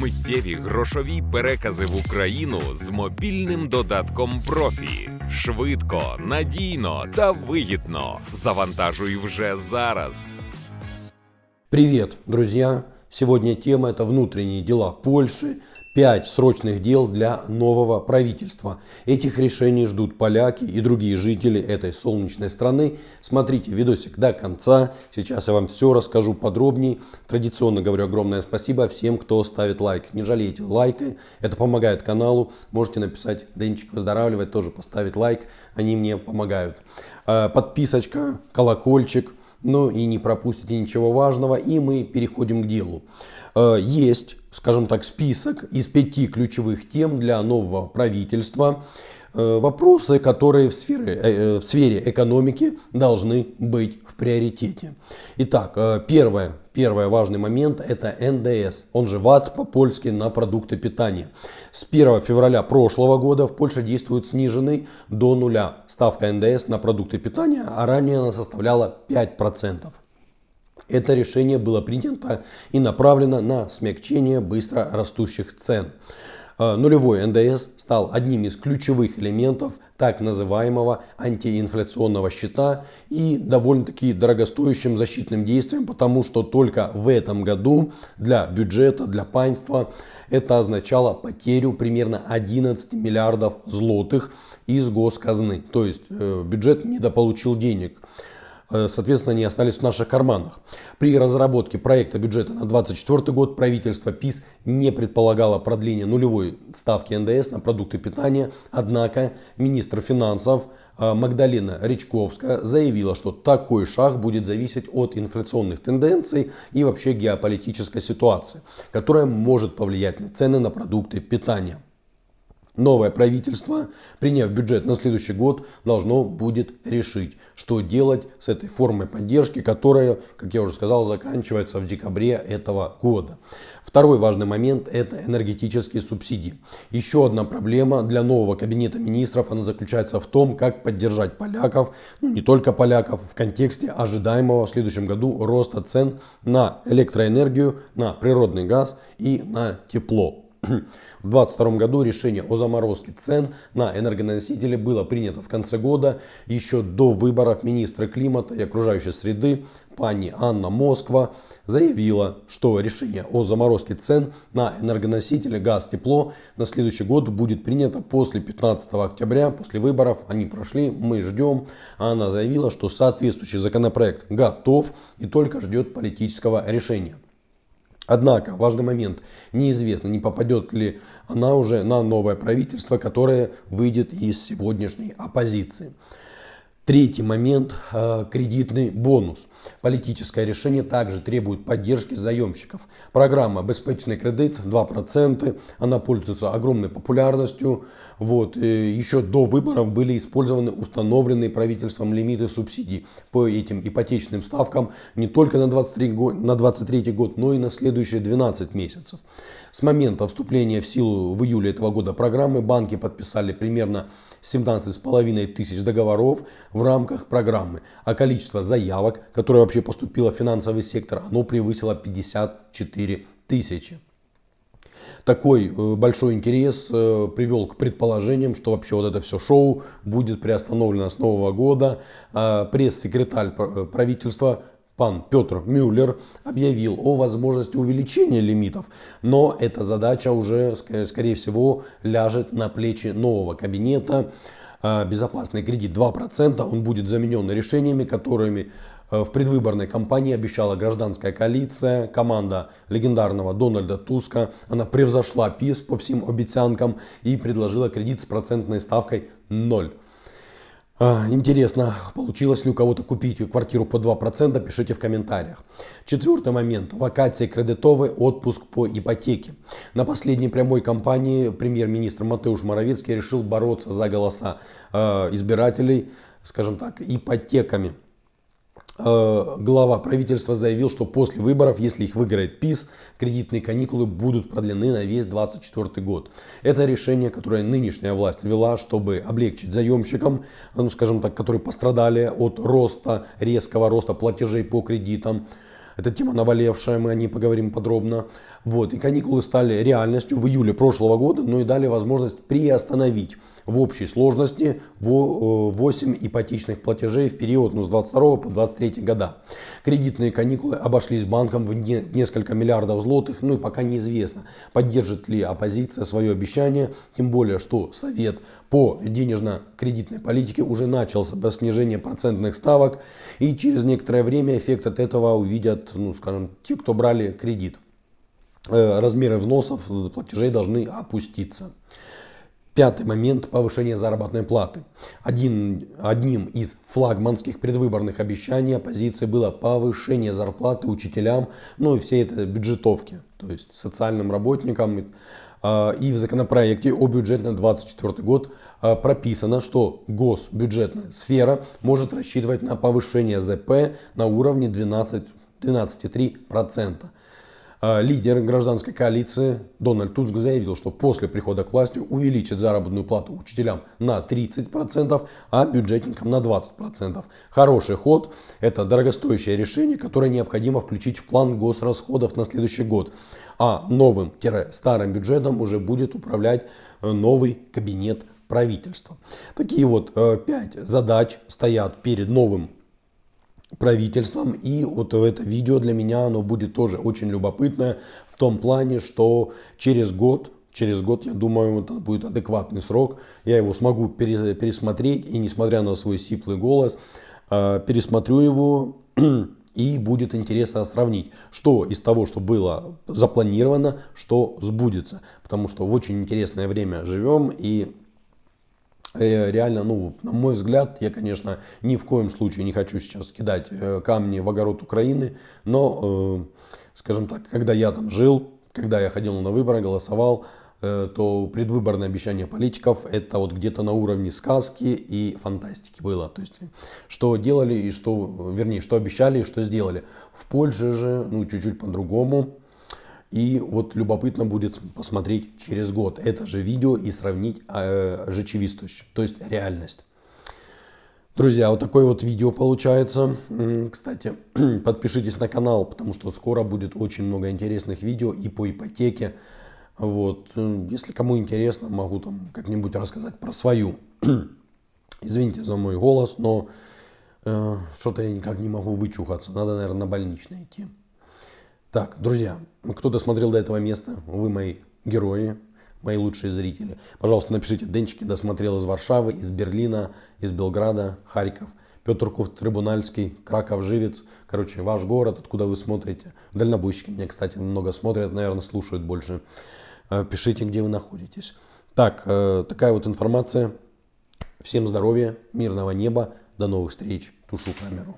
миттєві грошові перекази в Україну з мобільним додатком профі. Швидко, надійно та вигідно. Завантажуй вже зараз. Привіт, друзі! Сьогодні тема это внутрішні дела Польши пять срочных дел для нового правительства. Этих решений ждут поляки и другие жители этой солнечной страны. Смотрите видосик до конца. Сейчас я вам все расскажу подробнее. Традиционно говорю огромное спасибо всем, кто ставит лайк. Не жалейте лайки, это помогает каналу. Можете написать «Денчик выздоравливает», тоже поставить лайк, они мне помогают. А, подписочка, колокольчик, ну и не пропустите ничего важного. И мы переходим к делу. А, есть скажем так, список из пяти ключевых тем для нового правительства. Э, вопросы, которые в сфере, э, э, в сфере экономики должны быть в приоритете. Итак, первое, первое важный момент это НДС, он же ВАТ по-польски на продукты питания. С 1 февраля прошлого года в Польше действует сниженный до нуля ставка НДС на продукты питания, а ранее она составляла 5%. Это решение было принято и направлено на смягчение быстро растущих цен. Э, нулевой НДС стал одним из ключевых элементов так называемого антиинфляционного счета и довольно-таки дорогостоящим защитным действием, потому что только в этом году для бюджета, для państwa это означало потерю примерно 11 миллиардов злотых из госказны. То есть э, бюджет недополучил денег. Э, соответственно, не остались в наших карманах. При разработке проекта бюджета на 2024 год правительство ПИС не предполагало продление нулевой ставки НДС на продукты питания, однако министр финансов э, Магдалина Речковска заявила, что такой шаг будет зависеть от инфляционных тенденций и вообще геополитической ситуации, которая может повлиять на цены на продукты питания. Новое правительство, приняв бюджет на следующий год, должно будет решить, что делать с этой формой поддержки, которая, как я уже сказал, заканчивается в декабре этого года. Второй важный момент – это энергетические субсидии. Еще одна проблема для нового кабинета министров, она заключается в том, как поддержать поляков, ну не только поляков, в контексте ожидаемого в следующем году роста цен на электроэнергию, на природный газ и на тепло. В 2022 году решение о заморозке цен на энергоносители было принято в конце года, еще до выборов министра климата и окружающей среды пани Анна Москва заявила, что решение о заморозке цен на энергоносители газ-тепло на следующий год будет принято после 15 октября, после выборов. Они прошли, мы ждем. А она заявила, что соответствующий законопроект готов и только ждет политического решения. Однако, важный момент, неизвестно, не попадет ли она уже на новое правительство, которое выйдет из сегодняшней оппозиции. Третий момент э, – кредитный бонус. Политическое решение также требует поддержки заемщиков. Программа «Беспечный кредит» 2%, она пользуется огромной популярностью. Вот. Э, еще до выборов были использованы установленные правительством лимиты субсидий по этим ипотечным ставкам не только на 23, на 23 год, но и на следующие 12 месяцев. С момента вступления в силу в июле этого года программы банки подписали примерно 17,5 тысяч договоров в рамках программы, а количество заявок, которое вообще поступило в финансовый сектор, оно превысило 54 тысячи. Такой э, большой интерес э, привел к предположениям, что вообще вот это все шоу будет приостановлено с Нового года. А пресс-секретарь э, правительства Пан Петр Мюллер объявил о возможности увеличения лимитов, но эта задача уже, скорее всего, ляжет на плечи нового кабинета. А, безопасный кредит 2%, он будет заменен решениями, которыми э, в предвыборной кампании обещала гражданская коалиция, команда легендарного Дональда Туска. Она превзошла ПИС по всем обещанкам и предложила кредит с процентной ставкой 0. А, интересно, получилось ли у кого-то купить квартиру по 2%, пишите в комментариях. Четвертый момент. Вакации кредитовый, отпуск по ипотеке. На последней прямой кампании премьер-министр Матеуш Моровецкий решил бороться за голоса э, избирателей, скажем так, ипотеками. Э, глава правительства заявил, что после выборов, если их выиграет ПИС, кредитные каникулы будут продлены на весь 2024 год. Это решение, которое нынешняя власть вела, чтобы облегчить заемщикам, ну скажем так, которые пострадали от роста, резкого роста платежей по кредитам. Это тема наболевшая, мы о ней поговорим подробно. Вот, и каникулы стали реальностью в июле прошлого года, но ну и дали возможность приостановить в общей сложности 8 э, ипотечных платежей в период ну, с 22 по 23 года. Кредитные каникулы обошлись банкам в несколько миллиардов злотых, ну и пока неизвестно, поддержит ли оппозиция свое обещание, тем более, что Совет по денежно-кредитной политике уже начался до снижения процентных ставок, и через некоторое время эффект от этого увидят, ну скажем, те, кто брали кредит. Э, размеры взносов э, платежей должны опуститься. Пятый момент – повышение заработной платы. Один, одним из флагманских предвыборных обещаний оппозиции было повышение зарплаты учителям, ну и всей этой бюджетовке, то есть социальным работникам. А, и в законопроекте о бюджете на 2024 год а, прописано, что госбюджетная сфера может рассчитывать на повышение ЗП на уровне 12, 12,3%. А, лидер гражданской коалиции Дональд Туск заявил, что после прихода к власти увеличит заработную плату учителям на 30%, а бюджетникам на 20%. Хороший ход – это дорогостоящее решение, которое необходимо включить в план госрасходов на следующий год. А новым-старым бюджетом уже будет управлять э, новый кабинет правительства. Такие вот э, пять задач стоят перед новым правительством. И вот это видео для меня, оно будет тоже очень любопытное в том плане, что через год, через год, я думаю, это будет адекватный срок, я его смогу пересмотреть, и несмотря на свой сиплый голос, э, пересмотрю его, и будет интересно сравнить, что из того, что было запланировано, что сбудется. Потому что в очень интересное время живем, и Э, реально, ну, на мой взгляд, я, конечно, ни в коем случае не хочу сейчас кидать э, камни в огород Украины, но, э, скажем так, когда я там жил, когда я ходил на выборы, голосовал, то предвыборное обещание политиков это вот где-то на уровне сказки и фантастики было. То есть, что делали и что, вернее, что обещали и что сделали. В Польше же, ну, чуть-чуть по-другому. И вот любопытно будет посмотреть через год это же видео и сравнить а, э, то есть реальность. Друзья, вот такое вот видео получается. Кстати, подпишитесь на канал, потому что скоро будет очень много интересных видео и по ипотеке. Вот, э, если кому интересно, могу там как-нибудь рассказать про свою. Извините за мой голос, но э, что-то я никак не могу вычухаться. Надо, наверное, на больничный идти. Так, друзья, кто досмотрел до этого места, вы мои герои, мои лучшие зрители. Пожалуйста, напишите, Денчики досмотрел из Варшавы, из Берлина, из Белграда, Харьков. Петр Куфт, Трибунальский, Краков, Живец. Короче, ваш город, откуда вы смотрите. Дальнобойщики меня, кстати, много смотрят, наверное, слушают больше. Э, пишите, где вы находитесь. Так, э, такая вот информация. Всем здоровья, мирного неба. До новых встреч. Тушу камеру.